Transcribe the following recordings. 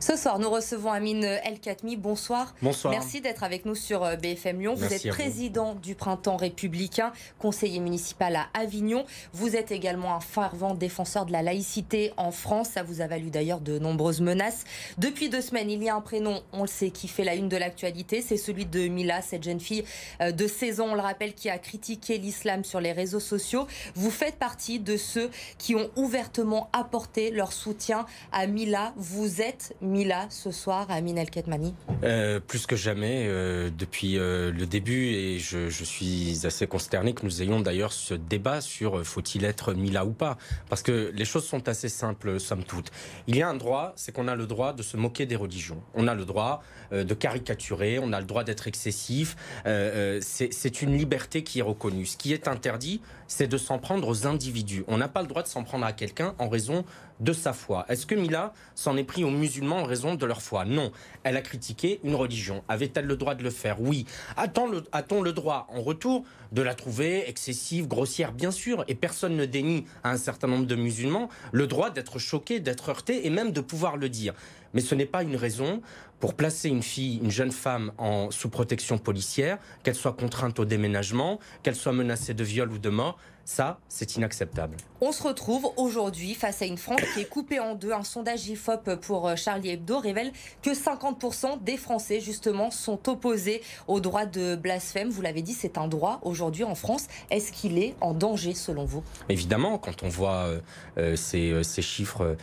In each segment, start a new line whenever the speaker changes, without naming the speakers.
Ce soir, nous recevons Amine El Khatmi. Bonsoir. Bonsoir. Merci d'être avec nous sur euh, BFM Lyon. vous êtes président du Printemps républicain, conseiller municipal à Avignon. Vous êtes également un fervent défenseur de la laïcité en France. Ça vous a valu d'ailleurs de nombreuses menaces. Depuis deux semaines, il y a un prénom, on le sait, qui fait la une de l'actualité. C'est celui de Mila, cette jeune fille euh, de 16 ans, on le rappelle, qui a critiqué l'islam sur les réseaux sociaux. Vous faites partie de ceux qui ont ouvertement apporté leur soutien à Mila. Vous êtes Mila ce soir à Amin Ketmani
euh, Plus que jamais, euh, depuis euh, le début, et je, je, suis assez consterné que nous ayons d'ailleurs ce débat sur faut-il être Mila ou pas Parce que les choses sont assez simples, somme toute. Il y a un droit, c'est qu'on a le droit de se moquer des religions. On a le droit de caricaturer, on a le droit d'être excessif. c'est une liberté qui est reconnue. Ce qui est interdit, c'est de s'en prendre aux individus. On n'a pas le droit de s'en prendre à quelqu'un en raison de sa foi. Est-ce que Mila s'en est pris aux musulmans en raison de leur foi Non. Elle a critiqué une religion. Avait-elle le droit de le faire Oui. A-t-on le droit, en retour, de la trouver excessive, grossière Bien sûr. Et personne ne dénie à un certain nombre de musulmans le droit d'être choqué, d'être heurté et même de pouvoir le dire. Mais ce n'est pas une raison pour placer une fille, une jeune femme sous protection policière, qu'elle soit contrainte au déménagement, qu'elle soit menacée de viol ou de mort. Ça, c'est inacceptable.
On se retrouve aujourd'hui face à une France qui est coupée en deux. Un sondage IFOP pour euh, Charlie Hebdo révèle que 50% des Français, justement, sont opposés au droit de blasphème. Vous l'avez dit, c'est un droit aujourd'hui en France. Est-ce qu'il est en danger, selon vous
Évidemment, quand on voit euh, euh, ces, chiffres,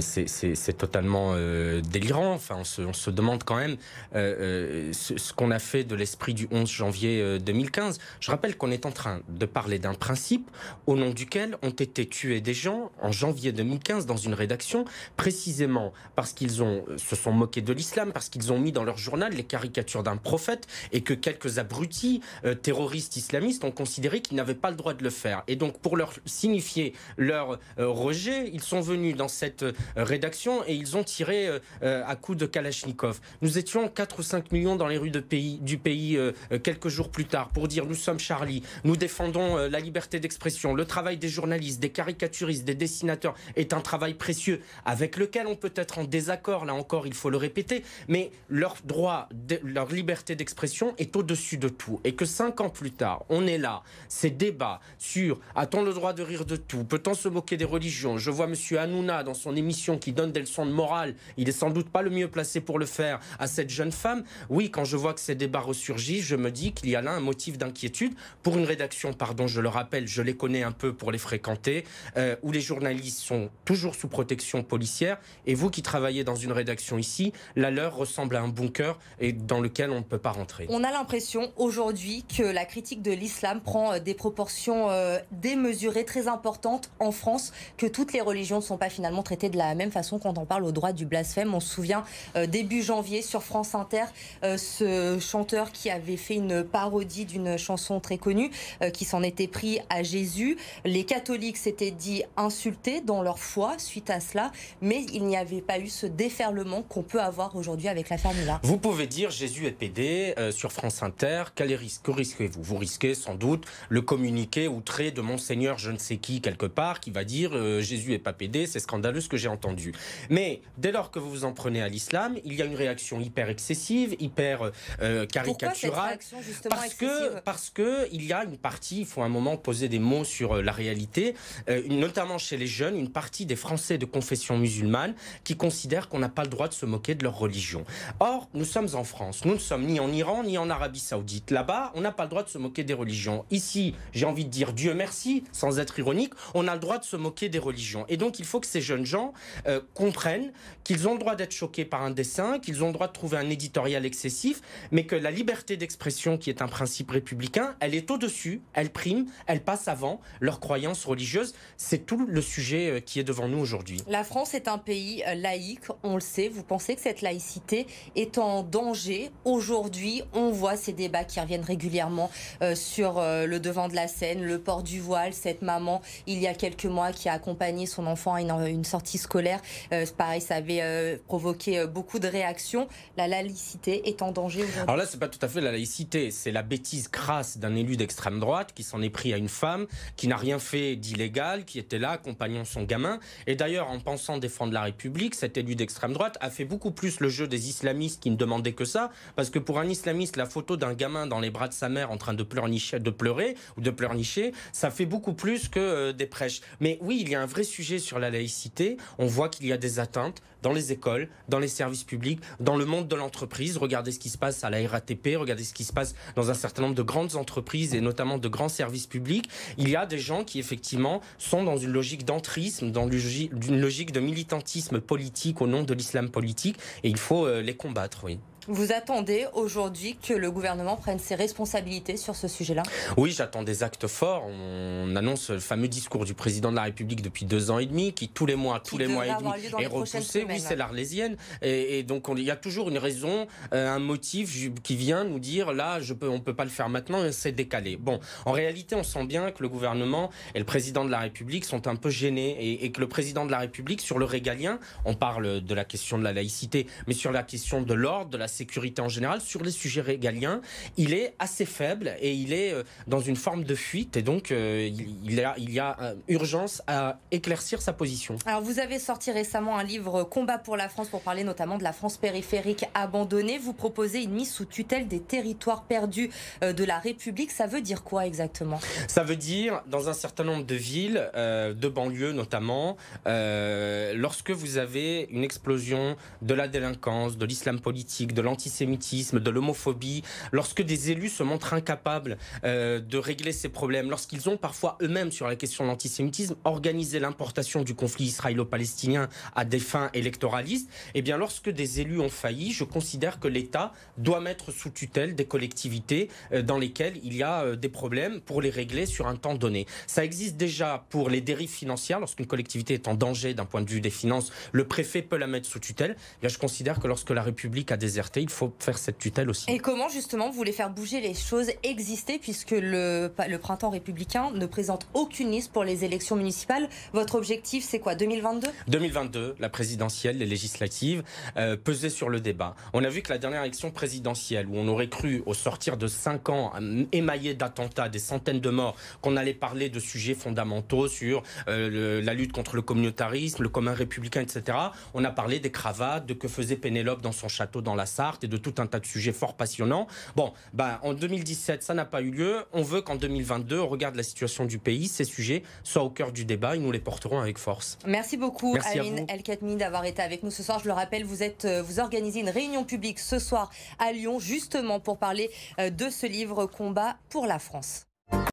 c'est totalement délirant. Enfin, on se, demande quand même ce qu'on a fait de l'esprit du 11 janvier 2015. Je rappelle qu'on est en train de parler d'un principe au nom duquel ont été tués des gens en janvier 2015 dans une rédaction, précisément parce qu'ils ont euh, se sont moqués de l'islam, parce qu'ils ont mis dans leur journal les caricatures d'un prophète et que quelques abrutis euh, terroristes islamistes ont considéré qu'ils n'avaient pas le droit de le faire. Et donc pour leur signifier leur euh, rejet, ils sont venus dans cette rédaction et ils ont tiré à coups de Kalachnikov. Nous étions 4 ou 5 millions dans les rues du pays quelques jours plus tard pour dire nous sommes Charlie, nous défendons la liberté d'expression le travail des journalistes, des caricaturistes, des dessinateurs est un travail précieux avec lequel on peut être en désaccord, là encore il faut le répéter, mais leur droit, leur liberté d'expression est au-dessus de tout. Et que cinq ans plus tard, on est là, ces débats sur a-t-on le droit de rire de tout, peut-on se moquer des religions, je vois M. Hanouna dans son émission qui donne des leçons de morale, il est sans doute pas le mieux placé pour le faire à cette jeune femme, oui, quand je vois que ces débats ressurgissent, je me dis qu'il y a là un motif d'inquiétude pour une rédaction, pardon, je le rappelle, je je les connais un peu pour les fréquenter, euh, où les journalistes sont toujours sous protection policière. Et vous qui travaillez dans une rédaction ici, la leur ressemble à un bunker et dans lequel on ne peut pas rentrer.
On a l'impression aujourd'hui que la critique de l'islam prend euh, des proportions euh, démesurées, très importantes en France, que toutes les religions ne sont pas finalement traitées de la même façon quand on parle au droit du blasphème. On se souvient début janvier sur France Inter, ce chanteur qui avait fait une parodie d'une chanson très connue, qui s'en était pris à Jésus. Les catholiques s'étaient dit insultés dans leur foi suite à cela, mais il n'y avait pas eu ce déferlement qu'on peut avoir aujourd'hui avec la là.
Vous pouvez dire Jésus est pédé euh, sur France Inter. Quel risque que risquez-vous Vous risquez sans doute le communiqué outré de Monseigneur je ne sais qui quelque part qui va dire euh, Jésus est pas pédé, c'est scandaleux ce que j'ai entendu. Mais dès lors que vous vous en prenez à l'islam, il y a une réaction hyper excessive, hyper euh, caricaturale.
parce que
parce que il y a une partie, il faut un moment poser des mots sur euh, la réalité, euh, notamment chez les jeunes, une partie des Français de confession musulmane qui considèrent qu'on n'a pas le droit de se moquer de leur religion. Or, nous sommes en France, nous ne sommes ni en Iran ni en Arabie Saoudite. Là-bas, on n'a pas le droit de se moquer des religions. Ici, j'ai envie de dire Dieu merci, sans être ironique, on a le droit de se moquer des religions. Et donc, il faut que ces jeunes gens euh, comprennent qu'ils ont le droit d'être choqués par un dessin, qu'ils ont le droit de trouver un éditorial excessif, mais que la liberté d'expression, qui est un principe républicain, elle est au-dessus, elle prime, elle passe avant leurs croyances religieuses. C'est tout le sujet euh, qui est devant nous aujourd'hui.
La France est un pays euh, laïque, on le sait. Vous pensez que cette laïcité est en danger aujourd'hui On voit ces débats qui reviennent régulièrement euh, sur le devant de la scène, le port du voile, cette maman il y a quelques mois qui a accompagné son enfant à une, sortie scolaire. pareil, ça avait provoqué beaucoup de réactions. La laïcité est en danger aujourd'hui. Alors là, c'est
pas tout à fait la laïcité, c'est la bêtise crasse d'un élu d'extrême droite qui s'en est pris à une femme qui n'a rien fait d'illégal, qui était là accompagnant son gamin. Et d'ailleurs, en pensant défendre la République, cet élu d'extrême droite a fait beaucoup plus le jeu des islamistes qui ne demandaient que ça, parce que pour un islamiste, la photo d'un gamin dans les bras de sa mère en train de, pleurnicher, de pleurer ou de pleurnicher, ça fait beaucoup plus que euh, des prêches. Mais oui, il y a un vrai sujet sur la laïcité. On voit qu'il y a des atteintes dans les écoles, dans les services publics, dans le monde de l'entreprise. Regardez ce qui se passe à la RATP, regardez ce qui se passe dans un certain nombre de grandes entreprises et notamment de grands services publics il y a des gens qui effectivement sont dans une logique d'entrisme, dans une logique de militantisme politique au nom de l'islam politique, et il faut euh, les combattre, oui.
Vous attendez aujourd'hui que le gouvernement prenne ses responsabilités sur ce sujet-là
Oui, j'attends des actes forts. On annonce le fameux discours du président de la République depuis deux ans et demi, qui tous les mois, tous les mois et demi, est repoussé. Oui, c'est l'arlésienne. Et, donc il y a toujours une raison, euh, un motif qui vient nous dire là, je peux, on ne peut pas le faire maintenant, c'est décalé. Bon, en réalité, on sent bien que le gouvernement et le président de la République sont un peu gênés et, et que le président de la République, sur le régalien, on parle de la question de la laïcité, mais sur la question de l'ordre, de la sécurité en général, sur les sujets régaliens, il est assez faible et il est euh, dans une forme de fuite. Et donc, euh, il y a, il y a euh, urgence à éclaircir sa position.
Alors, vous avez sorti récemment un livre Combat pour la France pour parler notamment de la France périphérique abandonnée. Vous proposez une mise sous tutelle des territoires perdus de la République. Ça veut dire quoi exactement
Ça veut dire, dans un certain nombre de villes, de banlieues notamment, lorsque vous avez une explosion de la délinquance, de l'islam politique, de l'antisémitisme, de l'homophobie, lorsque des élus se montrent incapables euh, de régler ces problèmes, lorsqu'ils ont parfois eux-mêmes sur la question de l'antisémitisme organisé l'importation du conflit israélo-palestinien à des fins électoralistes, eh bien lorsque des élus ont failli, je considère que l'État doit mettre sous tutelle des collectivités euh, dans lesquelles il y a euh, des problèmes pour les régler sur un temps donné. Ça existe déjà pour les dérives financières, lorsqu'une collectivité est en danger d'un point de vue des finances, le préfet peut la mettre sous tutelle. Eh je considère que lorsque la République a déserté il faut faire cette tutelle aussi.
Et comment justement vous voulez faire bouger les choses exister, puisque le, le printemps républicain ne présente aucune liste pour les élections municipales Votre objectif c'est quoi 2022
2022, la présidentielle, les législatives, euh, sur le débat. On a vu que la dernière élection présidentielle où on aurait cru au sortir de 5 ans euh, émaillés d'attentats, des centaines de morts, qu'on allait parler de sujets fondamentaux sur euh, la lutte contre le communautarisme, le commun républicain, etc. On a parlé des cravates, de que faisait Pénélope dans son château dans la et de tout un tas de sujets fort passionnants. Bon, bah, en 2017, ça n'a pas eu lieu. On veut qu'en 2022, on regarde la situation du pays, ces sujets soient au cœur du débat et nous les porterons avec force.
Merci beaucoup, Aline el Elkatmi, d'avoir été avec nous ce soir. Je le rappelle, vous, êtes, euh, vous organisez une réunion publique ce soir à Lyon, justement pour parler euh, de ce livre Combat pour la France.